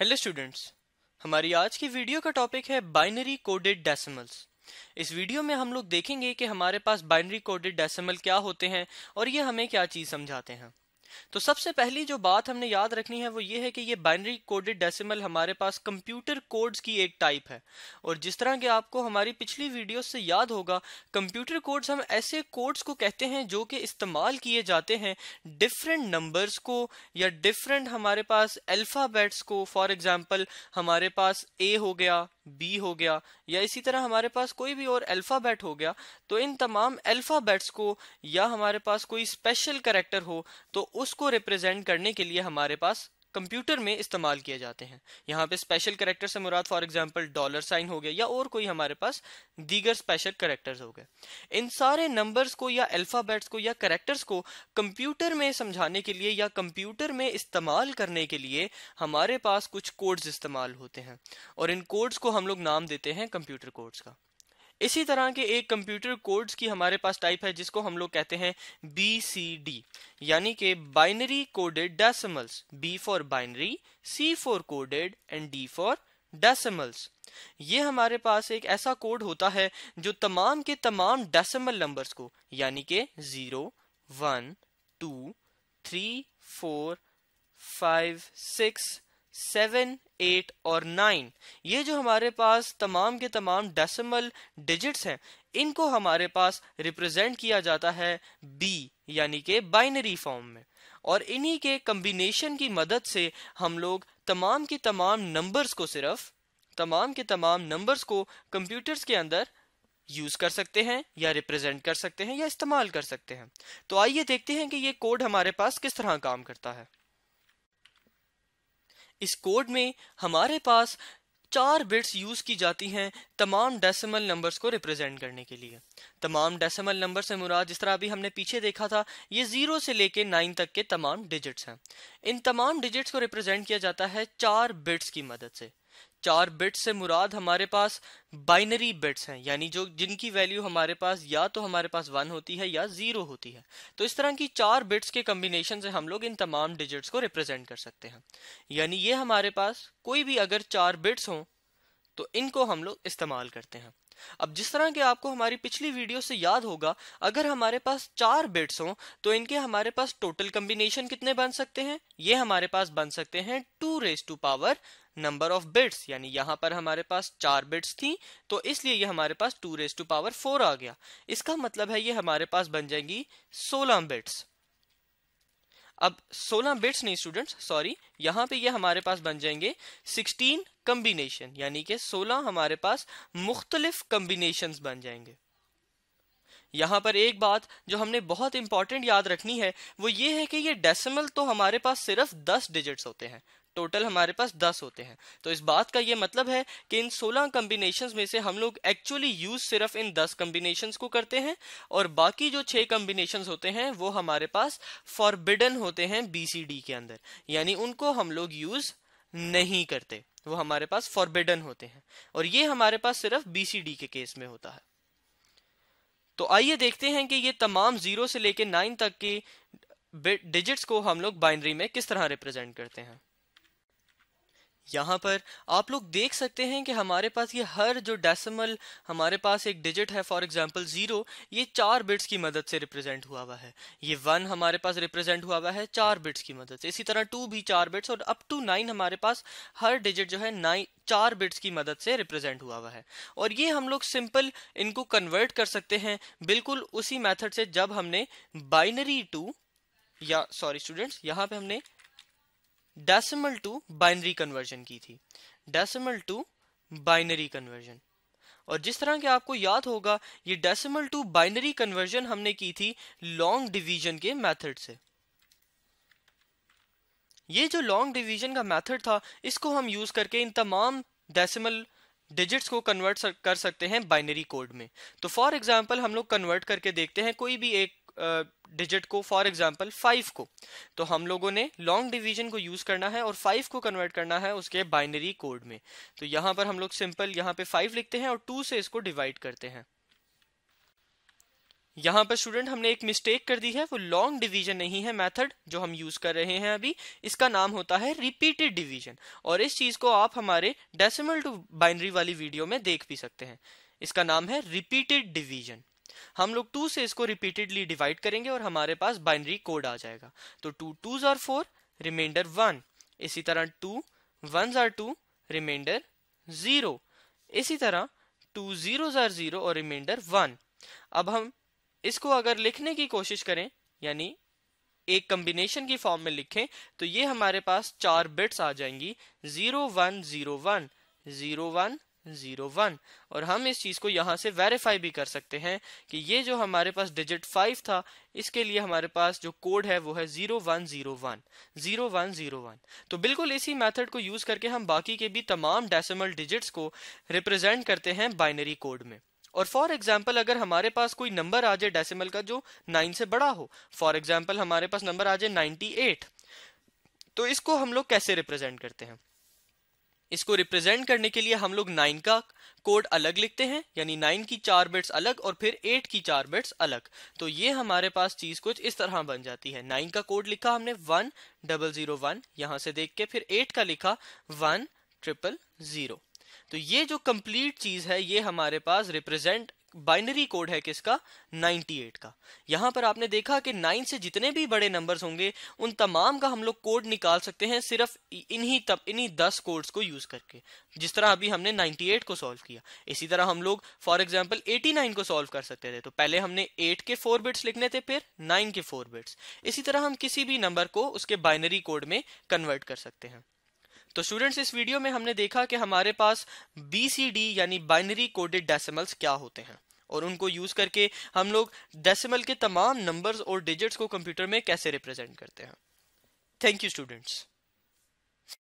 hello students हमारी आज की वीडियो का टॉपिक है बाइनरी कोडेड डेसिमल्स इस वीडियो में हम लोग देखेंगे कि हमारे पास बाइनरी कोडेड डेसिमल क्या होते हैं और ये हमें क्या चीज़ समझाते हैं तो सबसे पहली जो बात हमने याद रखनी है वो ये है कि ये बाइनरी कोडेड डेसिमल हमारे पास कंप्यूटर कोड्स की एक टाइप है और जिस तरह के आपको हमारी पिछली वीडियो से याद होगा कंप्यूटर कोड्स हम ऐसे कोड्स को कहते हैं जो कि इस्तेमाल किए जाते हैं डिफरेंट नंबर्स को या डिफरेंट हमारे पास अल्फ़ाबेट्स को फॉर एग्ज़ाम्पल हमारे पास ए हो गया बी हो गया या इसी तरह हमारे पास कोई भी और अल्फ़ाबेट हो गया तो इन तमाम अल्फ़ाबेट्स को या हमारे पास कोई स्पेशल करेक्टर हो तो उसको रिप्रेजेंट करने के लिए हमारे पास कंप्यूटर में इस्तेमाल किए जाते हैं यहाँ पे स्पेशल करेक्टर से मुराद फॉर एग्जांपल डॉलर साइन हो गया या और कोई हमारे पास दीगर स्पेशल करेक्टर्स हो गए इन सारे नंबर्स को या अल्फ़ाबेट्स को या करेक्टर्स को कंप्यूटर में समझाने के लिए या कंप्यूटर में इस्तेमाल करने के लिए हमारे पास कुछ कोड्स इस्तेमाल होते हैं और इन कोड्स को हम लोग नाम देते हैं कंप्यूटर कोड्स का इसी तरह के एक कंप्यूटर कोड्स की हमारे पास टाइप है जिसको हम लोग कहते हैं बी सी डी यानी कि binary coded decimals B for binary C for coded and D for decimals ये हमारे पास एक ऐसा कोड होता है जो तमाम के तमाम डेसिमल नंबर्स को यानी कि zero one two three four five six seven eight और नाइन ये जो हमारे पास तमाम के तमाम डेसिमल डिजिट्स हैं इनको हमारे पास रिप्रेजेंट किया जाता है बी यानी के बाइनरी फॉर्म में और इन्हीं के कम्बिनेशन की मदद से हम लोग तमाम के तमाम नंबर्स को सिर्फ तमाम के तमाम नंबर्स को कंप्यूटर्स के अंदर यूज कर सकते हैं या रिप्रेजेंट कर सकते हैं या इस्तेमाल कर सकते हैं तो आइए देखते हैं कि ये कोड हमारे पास किस तरह काम करता है इस कोड में हमारे पास चार बिट्स यूज़ की जाती हैं तमाम डेसिमल नंबर्स को रिप्रेजेंट करने के लिए तमाम डेसिमल नंबर से मुराद जिस तरह अभी हमने पीछे देखा था ये ज़ीरो से लेके नाइन तक के तमाम डिजिट्स हैं इन तमाम डिजिट्स को रिप्रेजेंट किया जाता है चार बिट्स की मदद से चार बिट्स से मुराद हमारे पास बाइनरी बिट्स हैं यानी जो जिनकी वैल्यू हमारे पास या तो हमारे पास वन होती है या जीरो होती है तो इस तरह की चार बिट्स के कम्बिनेशन से हम लोग इन तमाम डिजिट्स को रिप्रेजेंट कर सकते हैं यानी ये हमारे पास कोई भी अगर चार बिट्स हों तो इनको हम लोग इस्तेमाल करते हैं अब जिस तरह के आपको हमारी पिछली वीडियो से याद होगा अगर हमारे पास चार बिट्स हों तो इनके हमारे पास टोटल कम्बिनेशन कितने बन सकते हैं ये हमारे पास बन सकते हैं two raise to power number of bits यानी यहाँ पर हमारे पास चार बिट्स थी तो इसलिए ये हमारे पास two raise to power four आ गया इसका मतलब है ये हमारे पास बन जाएंगी सोलह बिट्स अब 16 बिट्स नहीं स्टूडेंट्स सॉरी यहाँ पे ये हमारे पास बन जाएंगे 16 कम्बिनेशन यानी कि 16 हमारे पास मुख्तलिफ कम्बिनेशन बन जाएंगे यहाँ पर एक बात जो हमने बहुत इंपॉर्टेंट याद रखनी है वो ये है कि ये डेसिमल तो हमारे पास सिर्फ 10 डिजिट्स होते हैं टोटल हमारे पास दस होते हैं तो इस बात का ये मतलब है कि इन सोलह कम्बिनेशन में से हम लोग एक्चुअली यूज सिर्फ इन दस कम्बिनेशन को करते हैं और बाकी जो छः कम्बिनेशन होते हैं वो हमारे पास फॉरबिडन होते हैं बीसीडी के अंदर यानी उनको हम लोग यूज नहीं करते वो हमारे पास फॉरबिडन होते हैं और ये हमारे पास सिर्फ बीसीडी के केस में होता है तो आइए देखते हैं कि ये तमाम जीरो से लेकर नाइन तक के डिजिट्स को हम लोग बाइनरी में किस तरह रिप्रेजेंट करते हैं यहाँ पर आप लोग देख सकते हैं कि हमारे पास ये हर जो डेसिमल हमारे पास एक डिजिट है फॉर एग्जांपल ज़ीरो ये चार बिट्स की मदद से रिप्रेजेंट हुआ हुआ है ये वन हमारे पास रिप्रेजेंट हुआ हुआ है चार बिट्स की मदद से इसी तरह टू भी चार बिट्स और अप टू नाइन हमारे पास हर डिजिट जो है नाइन चार बिट्स की मदद से रिप्रेजेंट हुआ हुआ है और ये हम लोग सिंपल इनको कन्वर्ट कर सकते हैं बिल्कुल उसी मैथड से जब हमने बाइनरी टू या सॉरी स्टूडेंट्स यहाँ पे हमने डेसिमल टू बाइनरी कन्वर्जन की थी डेसिमल टू बाइनरी कन्वर्जन और जिस तरह के आपको याद होगा ये डेसिमल टू बाइनरी कन्वर्जन हमने की थी लॉन्ग डिवीजन के मेथड से ये जो लॉन्ग डिवीजन का मेथड था इसको हम यूज करके इन तमाम डेसिमल डिजिट्स को कन्वर्ट कर सकते हैं बाइनरी कोड में तो फॉर एग्जांपल हम लोग कन्वर्ट करके देखते हैं कोई भी एक डिजिट को फॉर एग्जांपल फाइव को तो हम लोगों ने लॉन्ग डिवीजन को यूज़ करना है और फाइव को कन्वर्ट करना है उसके बाइनरी कोड में तो यहाँ पर हम लोग सिंपल यहाँ पे फाइव लिखते हैं और टू से इसको डिवाइड करते हैं यहाँ पर स्टूडेंट हमने एक मिस्टेक कर दी है वो लॉन्ग डिवीजन नहीं है मेथड जो हम यूज कर रहे हैं अभी इसका नाम होता है रिपीटेड डिवीजन और इस चीज को आप हमारे डेसिमल टू बाइनरी वाली वीडियो में देख भी सकते हैं इसका नाम है रिपीटेड डिवीजन हम लोग टू से इसको रिपीटेडली डिवाइड करेंगे और हमारे पास बाइनरी कोड आ जाएगा तो two twos are four remainder one इसी तरह two one are two remainder zero इसी तरह टू ज़ीरो आर ज़ीरो और रिमाइंडर वन अब हम इसको अगर लिखने की कोशिश करें यानी एक कम्बिनेशन की फॉर्म में लिखें तो ये हमारे पास चार बिट्स आ जाएंगी zero one zero one zero one zero one और हम इस चीज़ को यहाँ से वेरीफाई भी कर सकते हैं कि ये जो हमारे पास डिजिट फाइव था इसके लिए हमारे पास जो कोड है वो है zero one zero one zero one zero one तो बिल्कुल इसी मेथड को यूज़ करके हम बाकी के भी तमाम डेसिमल डिजिट्स को रिप्रेजेंट करते हैं बाइनरी कोड में और फॉर एग्जाम्पल अगर हमारे पास कोई नंबर आ जाए डेसिमल का जो नाइन से बड़ा हो फॉर एग्जाम्पल हमारे पास नंबर आ जाए नाइन्टी एट तो इसको हम लोग कैसे रिप्रेजेंट करते हैं इसको रिप्रेजेंट करने के लिए हम लोग नाइन का कोड अलग लिखते हैं यानी नाइन की चार बिट्स अलग और फिर एट की चार बिट्स अलग तो ये हमारे पास चीज कुछ इस तरह बन जाती है नाइन का कोड लिखा हमने वन डबल जीरो वन यहां से देख के फिर एट का लिखा वन ट्रिपल जीरो तो ये जो कंप्लीट चीज है ये हमारे पास रिप्रेजेंट बाइनरी कोड है किसका 98 का यहां पर आपने देखा कि 9 से जितने भी बड़े नंबर्स होंगे उन तमाम का हम लोग कोड निकाल सकते हैं सिर्फ इन्हीं तब इन्हीं 10 कोड्स को यूज करके जिस तरह अभी हमने 98 को सॉल्व किया इसी तरह हम लोग फॉर एग्जांपल 89 को सॉल्व कर सकते थे तो पहले हमने 8 के 4 बिट्स लिखने थे फिर 9 के 4 बिट्स इसी तरह हम किसी भी नंबर को उसके बाइनरी कोड में कन्वर्ट कर सकते हैं तो स्टूडेंट्स इस वीडियो में हमने देखा कि हमारे पास बी सी डी यानी बाइनरी कोडेड डेसिमल्स क्या होते हैं और उनको यूज करके हम लोग डेसिमल के तमाम नंबर्स और डिजिट्स को कंप्यूटर में कैसे रिप्रेजेंट करते हैं थैंक यू स्टूडेंट्स